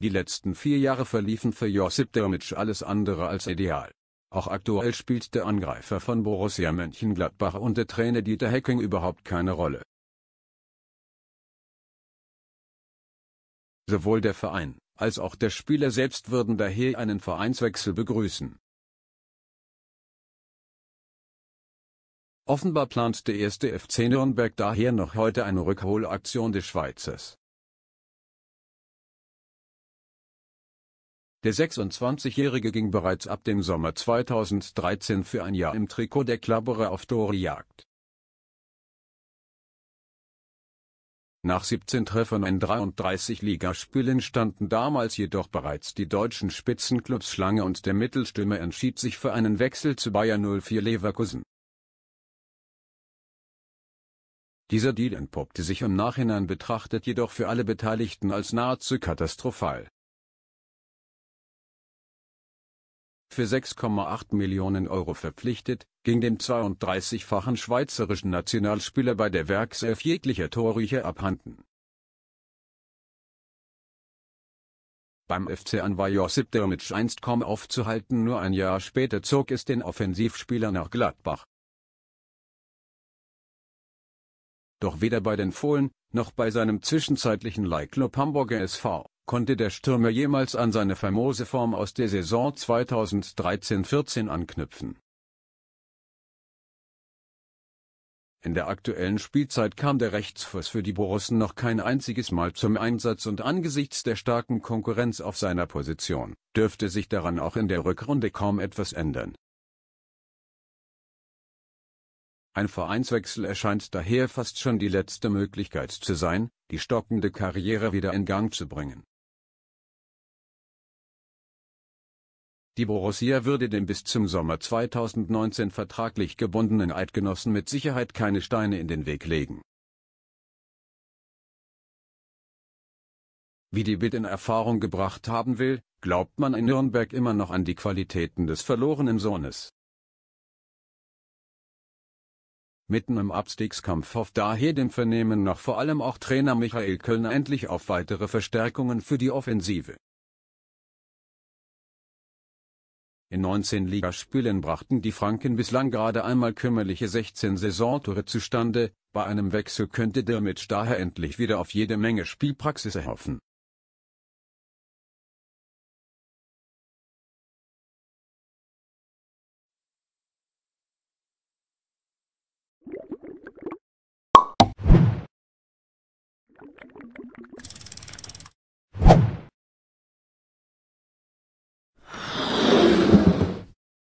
Die letzten vier Jahre verliefen für Josip Dermitsch alles andere als ideal. Auch aktuell spielt der Angreifer von Borussia Mönchengladbach und der Trainer Dieter Hecking überhaupt keine Rolle. Sowohl der Verein als auch der Spieler selbst würden daher einen Vereinswechsel begrüßen. Offenbar plant der erste FC Nürnberg daher noch heute eine Rückholaktion des Schweizers. Der 26-Jährige ging bereits ab dem Sommer 2013 für ein Jahr im Trikot der Klabberer auf Torejagd. Nach 17 Treffern in 33 Ligaspielen standen damals jedoch bereits die deutschen Spitzenklubs Schlange und der Mittelstürmer entschied sich für einen Wechsel zu Bayer 04 Leverkusen. Dieser Deal entpuppte sich im Nachhinein betrachtet jedoch für alle Beteiligten als nahezu katastrophal. für 6,8 Millionen Euro verpflichtet, ging dem 32-fachen schweizerischen Nationalspieler bei der Werkself jeglicher Torriecher abhanden. Beim FC an war Josip Dermitsch einst kaum aufzuhalten, nur ein Jahr später zog es den Offensivspieler nach Gladbach. Doch weder bei den Fohlen, noch bei seinem zwischenzeitlichen Leihklub Hamburger SV konnte der Stürmer jemals an seine famose Form aus der Saison 2013-14 anknüpfen. In der aktuellen Spielzeit kam der Rechtsfuß für die Borussen noch kein einziges Mal zum Einsatz und angesichts der starken Konkurrenz auf seiner Position dürfte sich daran auch in der Rückrunde kaum etwas ändern. Ein Vereinswechsel erscheint daher fast schon die letzte Möglichkeit zu sein, die stockende Karriere wieder in Gang zu bringen Die Borussia würde dem bis zum Sommer 2019 vertraglich gebundenen Eidgenossen mit Sicherheit keine Steine in den Weg legen. Wie die BID in Erfahrung gebracht haben will, glaubt man in Nürnberg immer noch an die Qualitäten des verlorenen Sohnes. Mitten im Abstiegskampf hofft daher dem Vernehmen nach vor allem auch Trainer Michael Kölner endlich auf weitere Verstärkungen für die Offensive. In 19 Ligaspielen brachten die Franken bislang gerade einmal kümmerliche 16 Saisontore zustande, bei einem Wechsel könnte Dirmic daher endlich wieder auf jede Menge Spielpraxis erhoffen